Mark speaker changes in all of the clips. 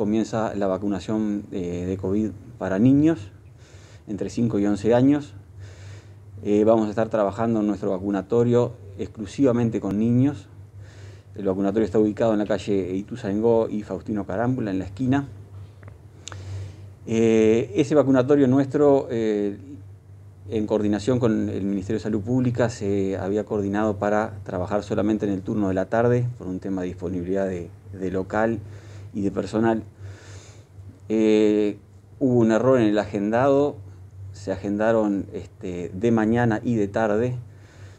Speaker 1: comienza la vacunación eh, de COVID para niños entre 5 y 11 años. Eh, vamos a estar trabajando en nuestro vacunatorio exclusivamente con niños. El vacunatorio está ubicado en la calle Ituzaingó y Faustino Carámbula, en la esquina. Eh, ese vacunatorio nuestro, en coordinación con el Ministerio de Salud Pública, se había coordinado para trabajar solamente en el turno de la tarde, por un tema de disponibilidad de local y de personal. Eh, hubo un error en el agendado, se agendaron este, de mañana y de tarde,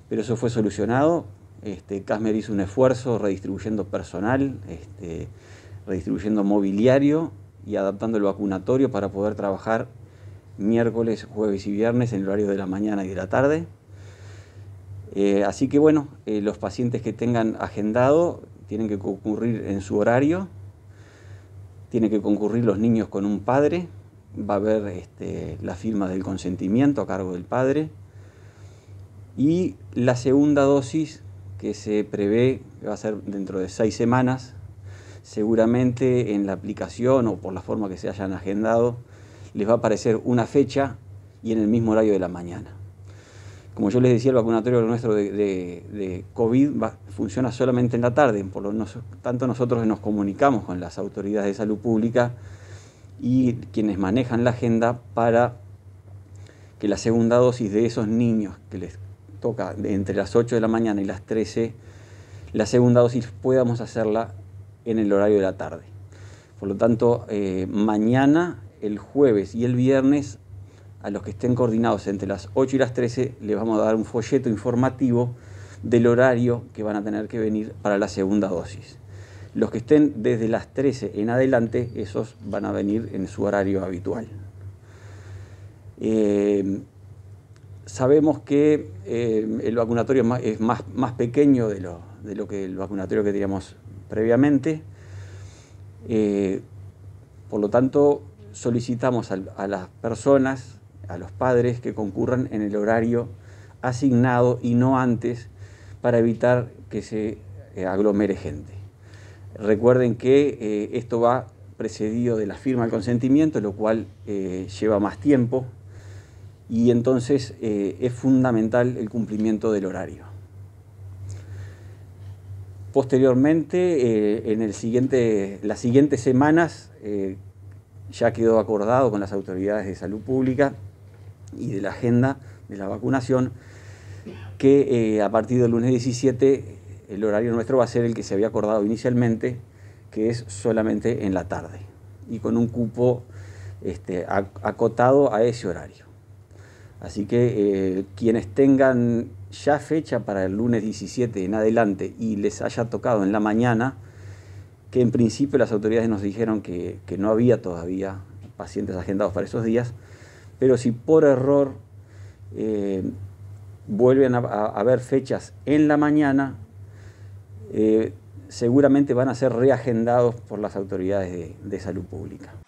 Speaker 1: pero eso fue solucionado. Este, Casmer hizo un esfuerzo redistribuyendo personal, este, redistribuyendo mobiliario y adaptando el vacunatorio para poder trabajar miércoles, jueves y viernes en el horario de la mañana y de la tarde. Eh, así que bueno, eh, los pacientes que tengan agendado tienen que concurrir en su horario tiene que concurrir los niños con un padre, va a haber este, la firma del consentimiento a cargo del padre y la segunda dosis que se prevé va a ser dentro de seis semanas, seguramente en la aplicación o por la forma que se hayan agendado, les va a aparecer una fecha y en el mismo horario de la mañana. Como yo les decía, el vacunatorio nuestro de, COVID funciona solamente en la tarde, por lo tanto nosotros nos comunicamos con las autoridades de salud pública y quienes manejan la agenda para que la segunda dosis de esos niños que les toca entre las 8 de la mañana y las 13, la segunda dosis podamos hacerla en el horario de la tarde. Por lo tanto, eh, mañana, el jueves y el viernes a los que estén coordinados entre las 8 y las 13, les vamos a dar un folleto informativo del horario que van a tener que venir para la segunda dosis. Los que estén desde las 13 en adelante, esos van a venir en su horario habitual. Eh, sabemos que eh, el vacunatorio es, más, pequeño de lo, que el vacunatorio que teníamos previamente. Eh, por lo tanto, solicitamos a las personas a los padres que concurran en el horario asignado y no antes para evitar que se eh, aglomere gente. Recuerden que eh, esto va precedido de la firma del consentimiento, lo cual eh, lleva más tiempo y entonces es fundamental el cumplimiento del horario. Posteriormente, en el siguiente, las siguientes semanas, ya quedó acordado con las autoridades de salud pública y de la agenda de la vacunación, que eh, a partir del lunes 17 el horario nuestro va a ser el que se había acordado inicialmente, que es solamente en la tarde y con un cupo este, acotado a ese horario. Así que eh, quienes tengan ya fecha para el lunes 17 en adelante y les haya tocado en la mañana, que en principio las autoridades nos dijeron que, que no había todavía pacientes agendados para esos días, pero si por error eh, vuelven a, haber fechas en la mañana, eh, seguramente van a ser reagendados por las autoridades de salud pública.